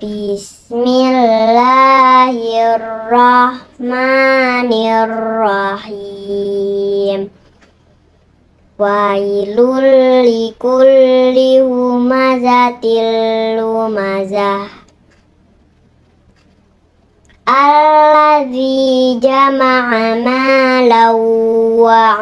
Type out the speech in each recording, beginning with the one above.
Bismillahirrahmanirrahim Wailul likulli humazatil lumazah Alladzi jama'a malau wa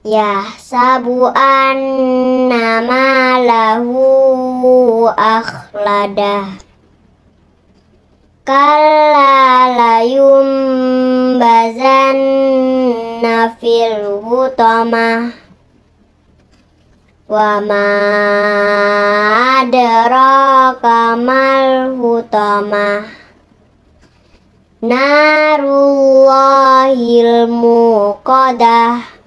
Ya Yahsabu anna malahu akhladah Kalla layum bazan nafil hutama Wa ma adraka mal hutamah Narullahil muqadah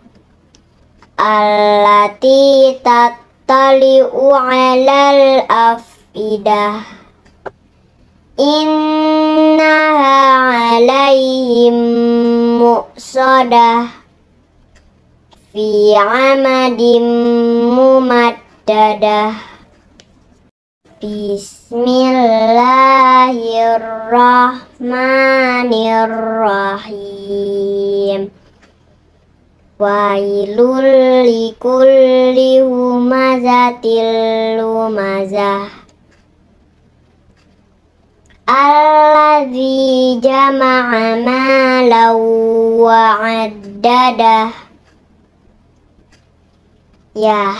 allati tattali'u 'alal afidah innaha 'alaihim mu'sadah fi 'amadim mumaddadah Bismillahirrahmanirrahim Wailul likulli humazatil lumazah Alladzi jama'a malau wa'addadah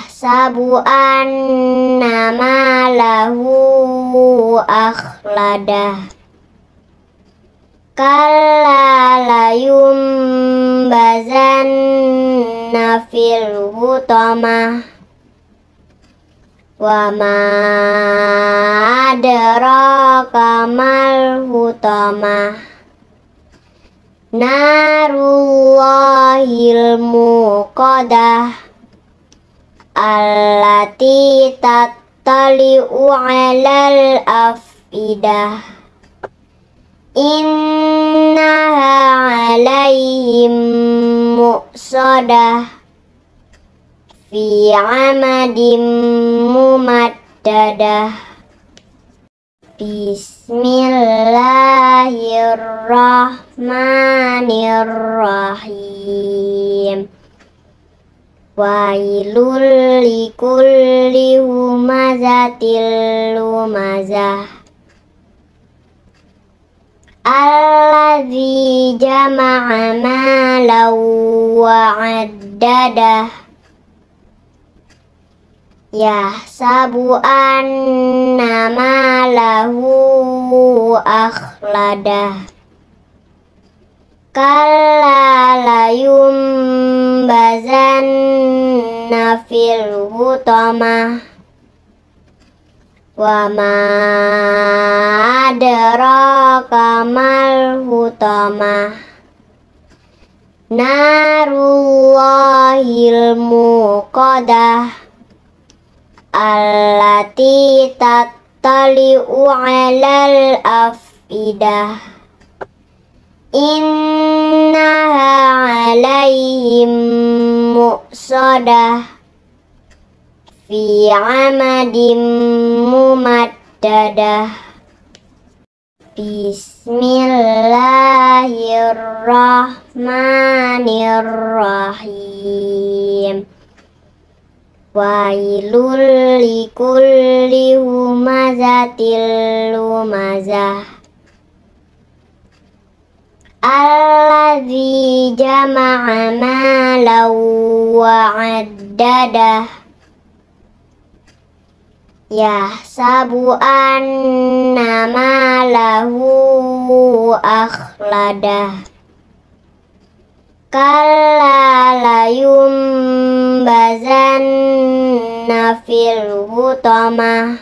sabu anna malahu akhladah Kala layum bazan nafil hutamah Wa ma kamal mal hutamah Narullahil muqadah Allati tattali'u alal afidah innaha alaihim mu'sadah fi amadim mumaddadah Bismillahirrahmanirrahim Wailul likulli humazatil lumazah Alladzi jama'a malau wa'addadah sabu anna malahu akhladah Kalla layum bazanna fil hutamah Wa ma adraka mal hutamah Narullahil muqadah Allati tattali'u alal afidah Innaha alaihim mu'sadah fi amadim mumaddadah Bismillahirrahmanirrahim Wailul likulli humazatil lumazah Alladzi jama'a malau wa'addadah Ya sabuan nama malahu akhladah Kalla layum bazan nafil hutama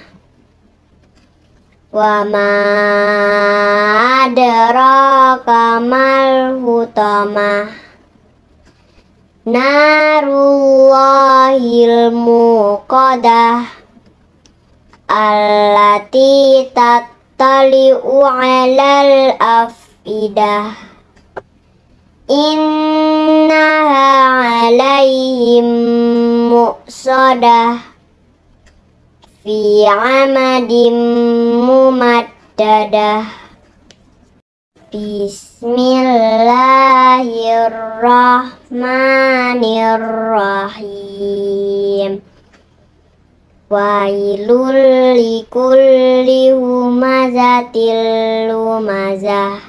Wa ma adraka mal hutamah Narullahil muqadah allati tattali'u 'alal afidah innaha 'alaihim muqsadah fi 'amadim mumaddadah Bismillahirrahmanirrahim Wailul likulli humazatil lumazah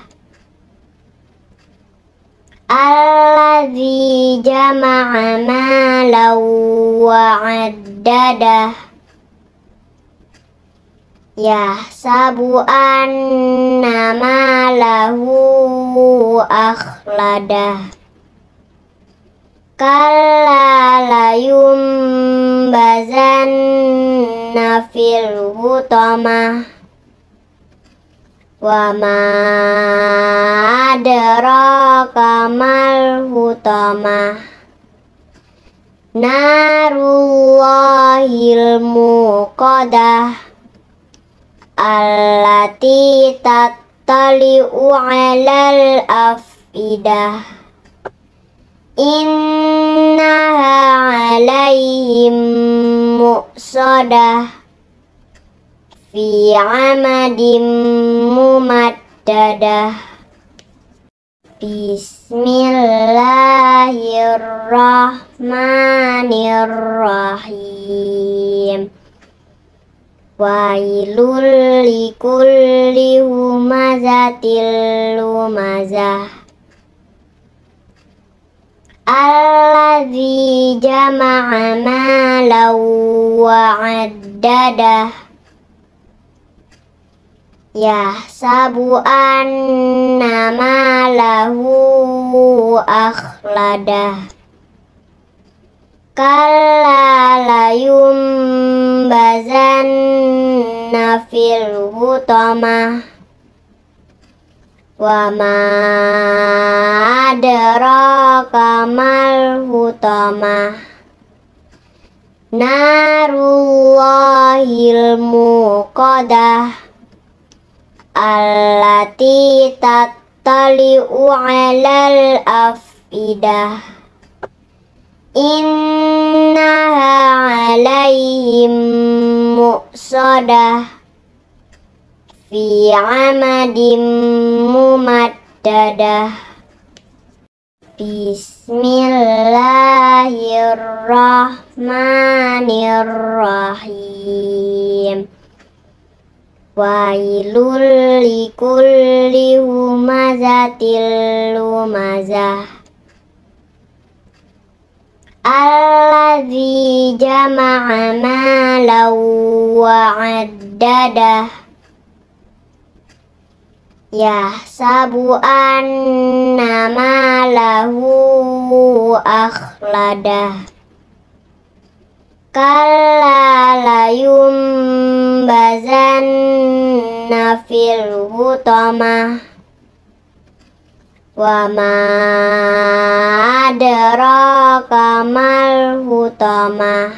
Alladzi jama'a malau wa'addadah sabu anna malahu akhladah Kala layum bazan nafil hutamah wa ma kamal mal hutamah narullahil muqadah allati tattali'u 'alal afidah Innaha alaihim mu'sadah Fi amadim mumaddadah Bismillahirrahmanirrahim Wailul likulli humazatil lumazah Alladhi jama'a malan wa'addadah sabu anna malahu akhladah Kalla layum bazanna fil hutamah wa ma adraka mal hutamah naruwahil muqadah allati tattali'u alal afidah innaha alaihim muqsadah fi amadim Bismillahirrahmanirrahim Wailul likulli humazatil lumazah Alladzi jama'a malau wa'addadah Yahsabu anna malahu akhladah Kalla layum bazanna fil hutamah Wa ma adraka mal hutamah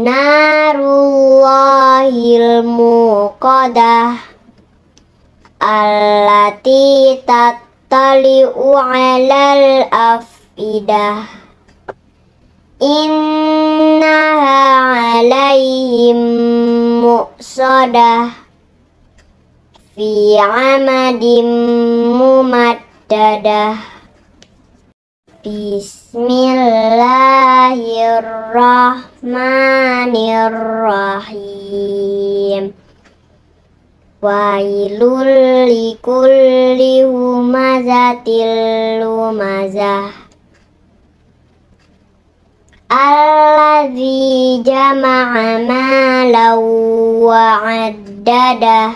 Narullahil muqadah allati tattali'u 'alal afidah innaha 'alaihim muqsadah fi 'amadim mumaddadah Bismillahirrahmanirrahim Wailul likulli humazatil lumazah Alladzi jama'a malaw wa'addadah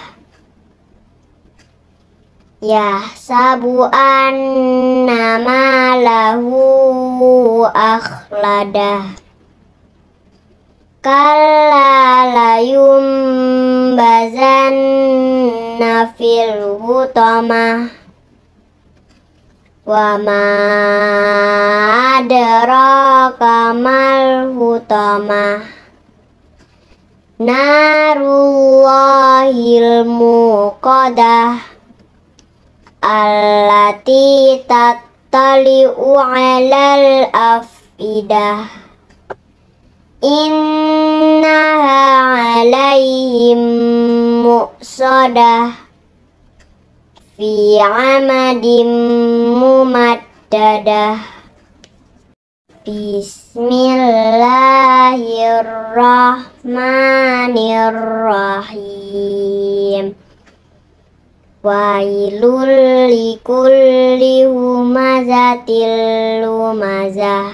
sabu anna malahu akhladah kala layum bazan nafil hutamah Wa ma adraka mal hutamah Narullahil muqadah Allati tattali'u alal afidah innaha alaihim muqsadah fi amadim mumaddadah Bismillahirrahmanirrahim Wailul likulli humazatil lumazah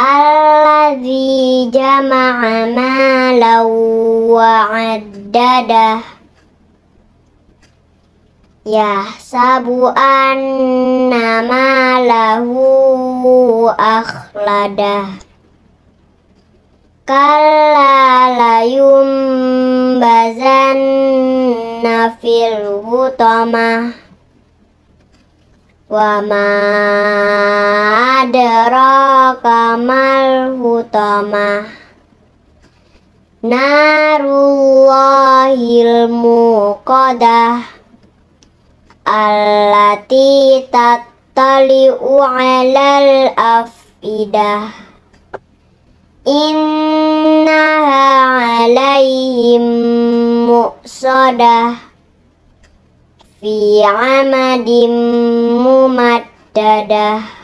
Alladzi jama'a malan wa'addadah sabu anna malahu akhladah Kalla layum bazanna fil hutamah Wa ma adraka mal hutamah Narullahil muqadah Allati tattali'u alal afidah Innaha alaihim muqsadah fi amadim mumaddadah